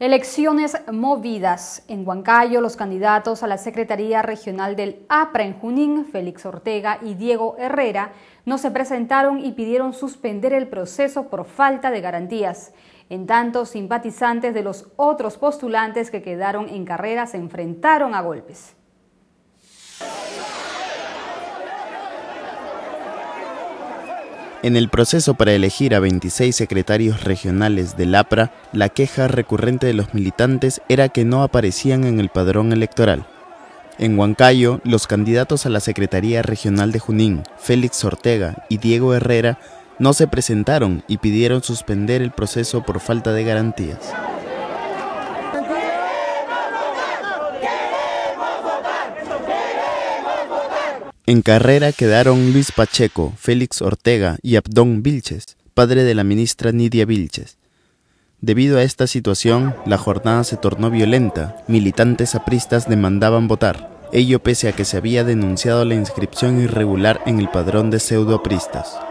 Elecciones movidas. En Huancayo, los candidatos a la Secretaría Regional del APRA en Junín, Félix Ortega y Diego Herrera, no se presentaron y pidieron suspender el proceso por falta de garantías. En tanto, simpatizantes de los otros postulantes que quedaron en carrera se enfrentaron a golpes. En el proceso para elegir a 26 secretarios regionales del APRA, la queja recurrente de los militantes era que no aparecían en el padrón electoral. En Huancayo, los candidatos a la Secretaría Regional de Junín, Félix Ortega y Diego Herrera, no se presentaron y pidieron suspender el proceso por falta de garantías. En carrera quedaron Luis Pacheco, Félix Ortega y Abdón Vilches, padre de la ministra Nidia Vilches. Debido a esta situación, la jornada se tornó violenta. Militantes apristas demandaban votar, ello pese a que se había denunciado la inscripción irregular en el padrón de pseudoapristas.